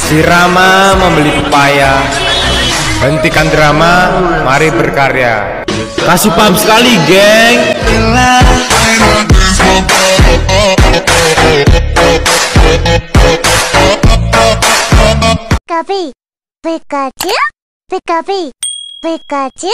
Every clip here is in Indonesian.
si Rama membeli pepaya Hentikan drama, mari berkarya Kasih paham sekali geng Pikachu Pikachu Pikachu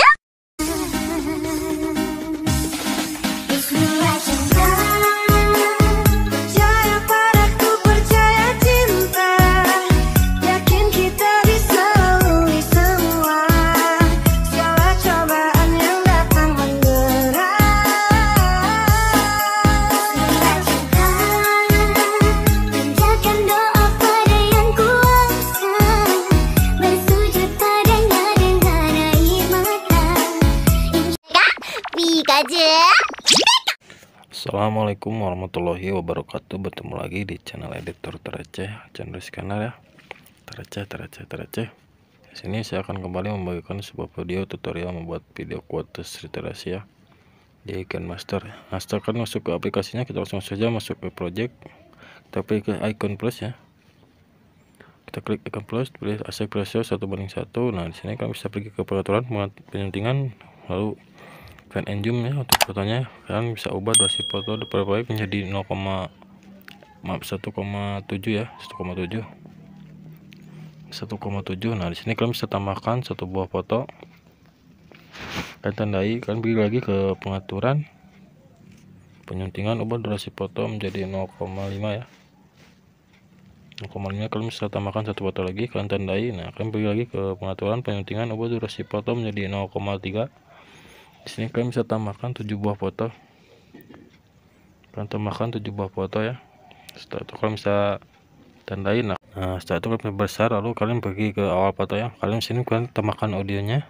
Assalamualaikum warahmatullahi wabarakatuh Bertemu lagi di channel editor tereceh Channel scanner ya Tereceh, tereceh, tereceh Di sini saya akan kembali membagikan sebuah video tutorial membuat video quotes literasi ya Di Master. Nah setelah masuk ke aplikasinya kita langsung saja masuk ke project Kita klik ke icon plus ya kita klik icon plus pilih aspek rasio satu banding satu nah di sini kalian bisa pergi ke peraturan penyuntingan lalu Fan and zoom ya untuk fotonya kalian bisa ubah durasi foto diperbaiki menjadi 0, maaf 1,7 ya 1,7 1,7 nah di sini kalian bisa tambahkan satu buah foto kalian tandai kalian pergi lagi ke pengaturan penyuntingan ubah durasi foto menjadi 0,5 ya 0,5 kalian bisa tambahkan satu foto lagi kalian tandai nah kalian pergi lagi ke pengaturan penyuntingan ubah durasi foto menjadi 0,3 di sini kalian bisa tambahkan 7 buah foto kalian tambahkan 7 buah foto ya setelah itu kalian bisa tandain nah, setelah itu kalian besar lalu kalian pergi ke awal foto ya kalian sini kalian tambahkan audionya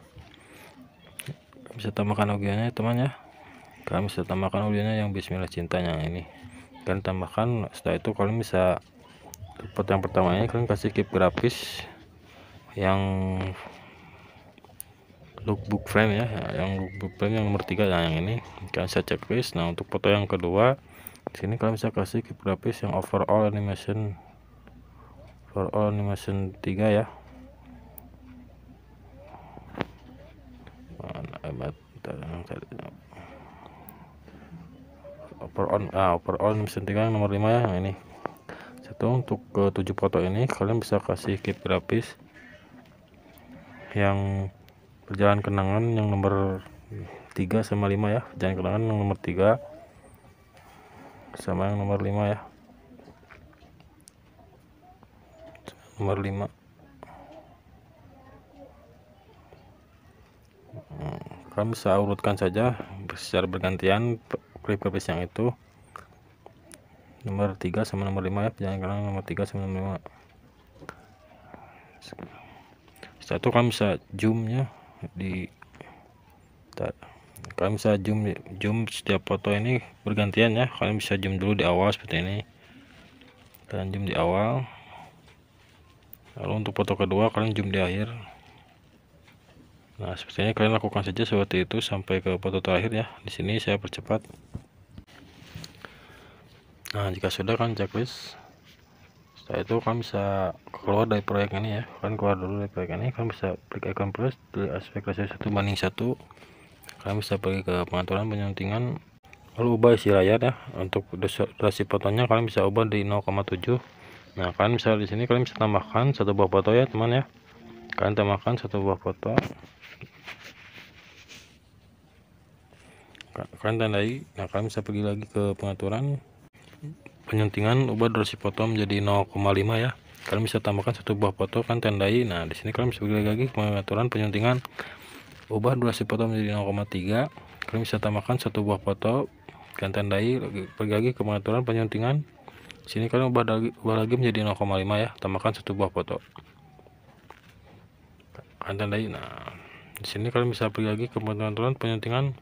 kalian bisa tambahkan audionya teman ya kalian bisa tambahkan audionya yang bismillah cintanya yang ini kalian tambahkan setelah itu kalian bisa foto yang pertamanya kalian kasih keep grafis yang lookbook frame ya, ya yang lookbook frame yang nomor tiga nah, yang ini kalian bisa checklist nah untuk foto yang kedua di sini kalian bisa kasih keep grafis yang overall animation overall animation tiga ya mana amat nah, eh, overall ah overall animation tiga yang nomor lima ya yang ini satu untuk ke 7 foto ini kalian bisa kasih keep grafis yang Jalan Kenangan yang nomor 3 sama 5 ya Jalan Kenangan yang nomor 3 sama yang nomor 5 ya nomor 5 kalian bisa urutkan saja secara bergantian klip kepis yang itu nomor 3 sama nomor 5 ya Jalan kenangan nomor 3 sama nomor 5 satu kan kalian bisa zoom di tak kalian bisa zoom zoom setiap foto ini bergantian ya kalian bisa zoom dulu di awal seperti ini dan zoom di awal lalu untuk foto kedua kalian zoom di akhir nah sepertinya kalian lakukan saja seperti itu sampai ke foto terakhir ya di sini saya percepat nah jika sudah kan checklist setelah ya, itu kan bisa keluar dari proyek ini ya kan keluar dulu dari proyek ini kalian bisa klik icon plus di aspek ratio satu banding satu kalian bisa pergi ke pengaturan penyuntingan lalu ubah isi layar ya untuk durasi fotonya kalian bisa ubah di 0,7 nah kalian bisa di sini kalian bisa tambahkan satu buah foto ya teman ya kalian tambahkan satu buah foto kalian tandai nah kalian bisa pergi lagi ke pengaturan penyuntingan ubah durasi foto menjadi 0,5 ya kalian bisa tambahkan satu buah foto kan tandai nah di sini kalian bisa pilih lagi pengaturan penyuntingan ubah durasi foto menjadi 0,3 kalian bisa tambahkan satu buah foto kan tandai pergi lagi ke pengaturan penyuntingan di sini kalian ubah lagi, ubah lagi menjadi 0,5 ya tambahkan satu buah foto kan tandai nah di sini kalian bisa pergi lagi ke pengaturan penyuntingan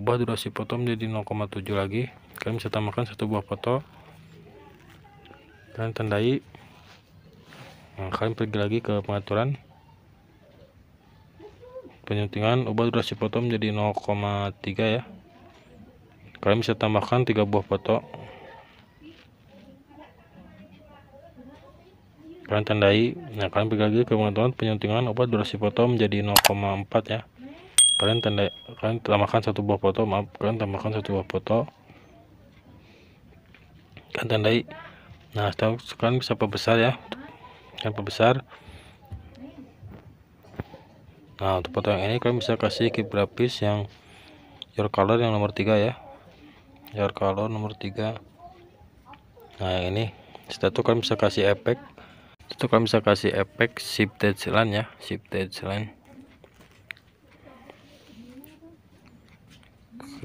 ubah durasi foto menjadi 0,7 lagi kalian bisa tambahkan satu buah foto kalian ya. tandai nah, kalian pergi lagi ke pengaturan penyuntingan obat durasi foto menjadi 0,3 ya kalian bisa tambahkan 3 buah foto kalian tandai nah kalian pergi lagi ke pengaturan penyuntingan obat durasi foto menjadi 0,4 ya kalian tandai, kalian tambahkan satu buah foto maaf kalian tambahkan satu buah foto kalian tandai nah sekarang bisa perbesar ya kan perbesar nah untuk foto yang ini kalian bisa kasih grafis yang your color yang nomor 3 ya your color nomor 3 nah yang ini setelah itu kalian bisa kasih efek itu kalian bisa kasih efek shift line ya shift line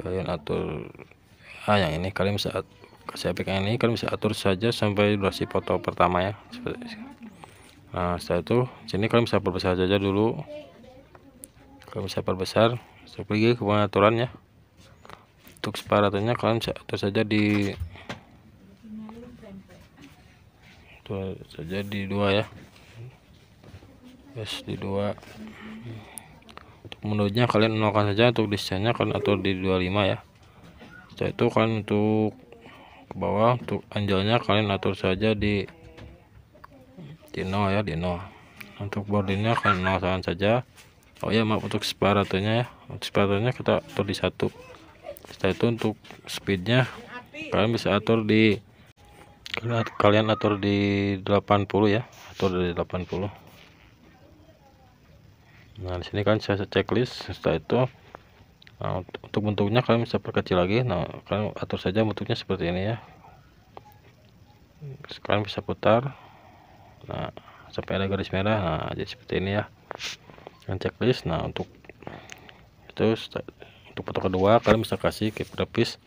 kalian atur ah yang ini kalian bisa saya pegang ini kalian bisa atur saja sampai durasi foto pertama ya nah setelah itu sini kalian bisa perbesar saja dulu kalian bisa perbesar seperti pergi ke pengaturan ya untuk separatannya kalian bisa atur saja di Tuh saja di dua ya yes di dua untuk menunya kalian nolkan saja untuk desainnya kalian atur di 25 ya setelah itu kalian untuk ke bawah untuk anjalnya kalian atur saja di di nol ya di nol untuk bordirnya kalian nolkan saja oh ya maaf untuk separatornya ya untuk separatornya kita atur di satu setelah itu untuk speednya kalian bisa atur di kalian atur di 80 ya atur dari 80 nah di sini kan saya checklist setelah itu nah, untuk bentuknya kalian bisa perkecil lagi nah kalian atur saja bentuknya seperti ini ya sekarang bisa putar nah sampai ada garis merah nah jadi seperti ini ya dan checklist nah untuk itu untuk foto kedua kalian bisa kasih ke grafis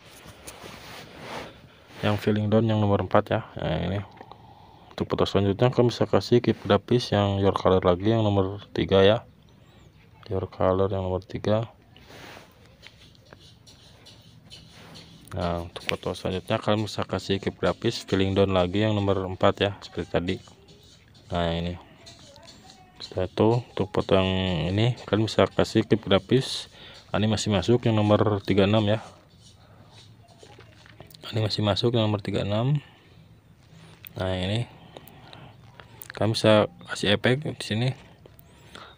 yang feeling down yang nomor 4 ya nah, ini untuk foto selanjutnya kalian bisa kasih ke grafis yang your color lagi yang nomor 3 ya your color yang nomor 3 nah untuk foto selanjutnya kalian bisa kasih keep grafis filling down lagi yang nomor 4 ya seperti tadi nah ini setelah itu untuk foto yang ini kalian bisa kasih keep grafis nah, ini masih masuk yang nomor 36 ya nah, ini masih masuk yang nomor 36 nah ini kalian bisa kasih efek di sini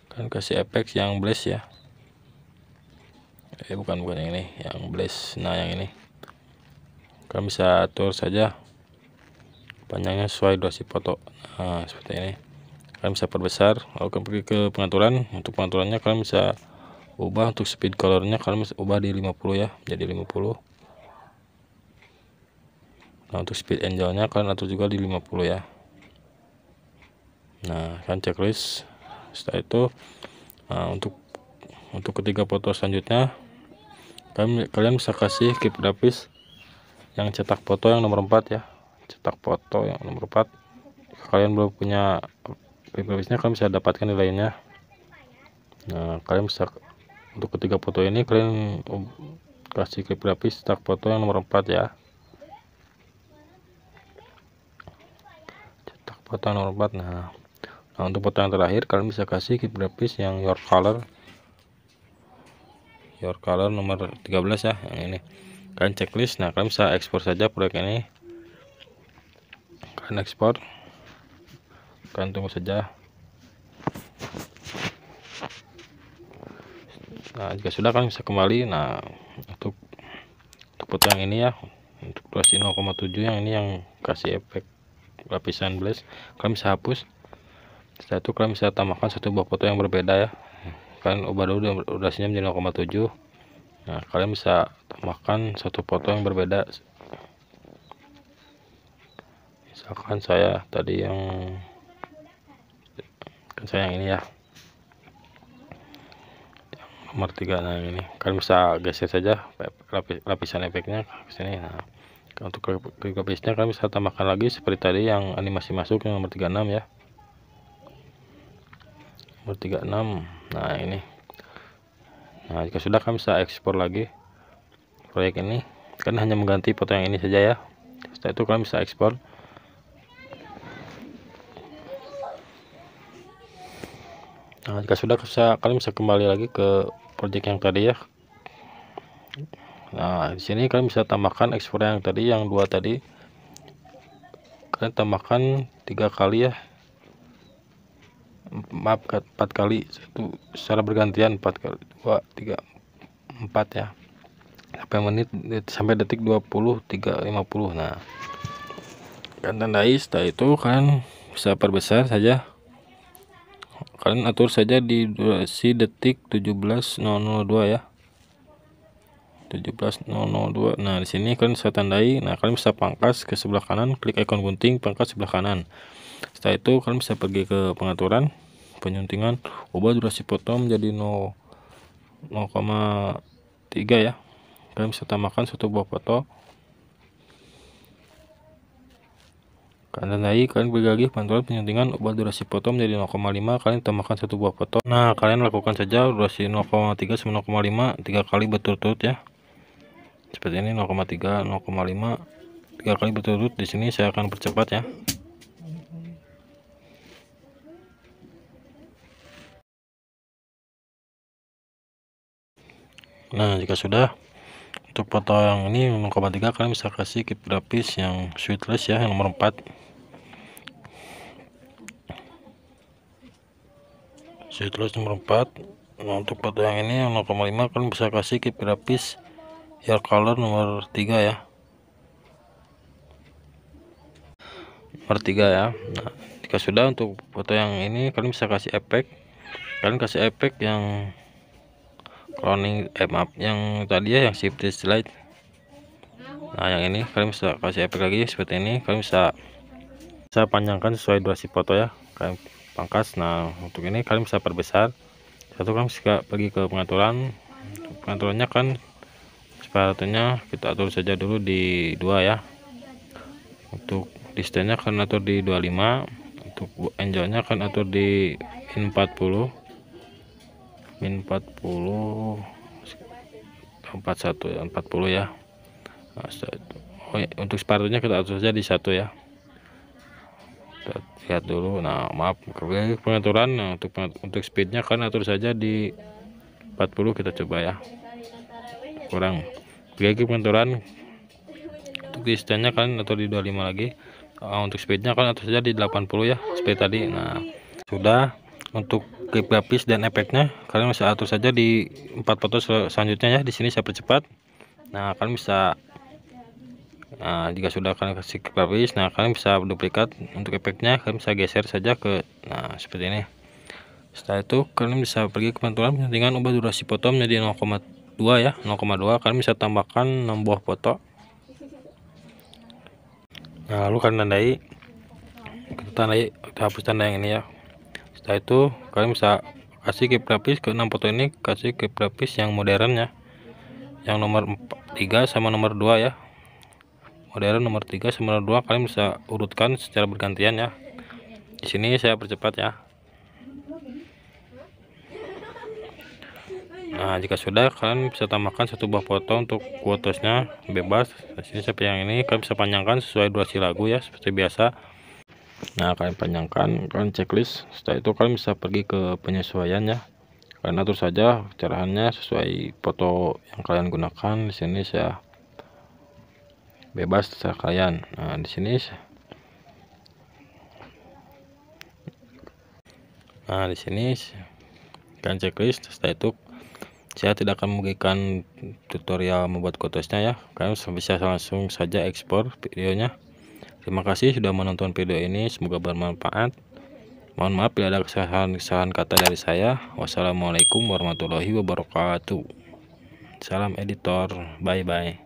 kan kasih efek yang blast ya eh bukan bukan yang ini yang blast nah yang ini kalian bisa atur saja panjangnya sesuai durasi foto nah, seperti ini kalian bisa perbesar lalu kalian pergi ke pengaturan untuk pengaturannya kalian bisa ubah untuk speed colornya kalian bisa ubah di 50 ya jadi 50 nah untuk speed angelnya kalian atur juga di 50 ya nah kalian checklist setelah itu nah, untuk untuk ketiga foto selanjutnya kalian, kalian bisa kasih keep grafis yang cetak foto yang nomor 4 ya cetak foto yang nomor 4 kalian belum punya paperbacknya kalian bisa dapatkan nilainya nah kalian bisa untuk ketiga foto ini kalian um, kasih klip grafis cetak foto yang nomor 4 ya cetak foto yang nomor 4 nah Nah, untuk foto yang terakhir kalian bisa kasih kit grafis yang your color your color nomor 13 ya yang ini kalian checklist nah kalian bisa ekspor saja proyek ini kalian ekspor kalian tunggu saja nah jika sudah kalian bisa kembali nah untuk untuk yang ini ya untuk durasi 0,7 yang ini yang kasih efek lapisan blast kalian bisa hapus setelah itu kalian bisa tambahkan satu buah foto yang berbeda ya kalian ubah dulu durasinya menjadi 0,7 nah kalian bisa tambahkan satu foto yang berbeda misalkan saya tadi yang kan saya yang ini ya yang nomor tiga nah yang ini kalian bisa geser saja lapisan efeknya ke sini nah untuk lapisnya kalian bisa tambahkan lagi seperti tadi yang animasi masuk yang nomor 36 ya nomor 36 nah ini nah jika sudah kami bisa ekspor lagi proyek ini kan hanya mengganti foto yang ini saja ya setelah itu kalian bisa ekspor nah jika sudah bisa kalian bisa kembali lagi ke project yang tadi ya nah di sini kalian bisa tambahkan ekspor yang tadi yang dua tadi kalian tambahkan tiga kali ya maaf empat kali satu secara bergantian empat kali dua tiga empat ya sampai menit sampai detik tiga lima puluh nah kan tandai setelah itu kan bisa perbesar saja kalian atur saja di durasi detik 17.002 ya 17.002 nah di sini kalian bisa tandai nah kalian bisa pangkas ke sebelah kanan klik ikon gunting pangkas sebelah kanan setelah itu kalian bisa pergi ke pengaturan penyuntingan ubah durasi potong menjadi 0,3 ya kalian bisa tambahkan satu buah foto kalian lagi kalian lagi pantulan penyuntingan ubah durasi potong menjadi 0,5 kalian tambahkan satu buah foto nah kalian lakukan saja durasi 0,3 sama 0,5 tiga kali berturut-turut ya seperti ini 0,3 0,5 tiga kali berturut di sini saya akan percepat ya nah jika sudah untuk foto yang ini 0,3 kalian bisa kasih kit grafis yang sweetless ya yang nomor 4 sweetless nomor 4 nah untuk foto yang ini yang 0,5 kalian bisa kasih kit grafis hair color nomor 3 ya nomor 3 ya nah jika sudah untuk foto yang ini kalian bisa kasih efek kalian kasih efek yang cloning eh map yang tadi ya yang shift slide nah yang ini kalian bisa kasih efek lagi seperti ini kalian bisa saya panjangkan sesuai durasi foto ya kalian pangkas nah untuk ini kalian bisa perbesar satu kalian bisa pergi ke pengaturan pengaturannya kan sepatunya kita atur saja dulu di dua ya untuk distance nya kan atur di 25 untuk angle nya kan atur di 40 min 40 41 ya, 40 ya nah, oh, ya, untuk sepatunya kita atur saja di satu ya kita lihat dulu nah maaf pengaturan nah, untuk untuk speednya kan atur saja di 40 kita coba ya kurang lagi pengaturan untuk distannya kan atau di 25 lagi ah, untuk speednya kan atau saja di 80 ya speed tadi nah sudah untuk klip grafis dan efeknya kalian bisa atur saja di empat foto sel selanjutnya ya di sini saya percepat nah kalian bisa nah jika sudah kalian kasih klip grafis nah kalian bisa duplikat untuk efeknya kalian bisa geser saja ke nah seperti ini setelah itu kalian bisa pergi ke pantulan penyetingan ubah durasi foto menjadi 0,2 ya 0,2 kalian bisa tambahkan 6 buah foto nah lalu kalian tandai kita tandai kita hapus tanda yang ini ya setelah itu kalian bisa kasih keep lapis ke enam foto ini kasih keep lapis yang modern ya yang nomor tiga 3 sama nomor 2 ya modern nomor 3 sama nomor 2 kalian bisa urutkan secara bergantian ya di sini saya percepat ya Nah, jika sudah kalian bisa tambahkan satu buah foto untuk kuotosnya bebas. Di sini saya yang ini kalian bisa panjangkan sesuai durasi lagu ya seperti biasa nah kalian panjangkan kalian checklist setelah itu kalian bisa pergi ke penyesuaiannya kalian atur saja cerahannya sesuai foto yang kalian gunakan di sini saya bebas terserah kalian nah di sini nah di sini kalian checklist setelah itu saya tidak akan memberikan tutorial membuat kotosnya ya kalian bisa langsung saja ekspor videonya Terima kasih sudah menonton video ini, semoga bermanfaat. Mohon maaf bila ada kesalahan-kesalahan kata dari saya. Wassalamualaikum warahmatullahi wabarakatuh. Salam editor, bye-bye.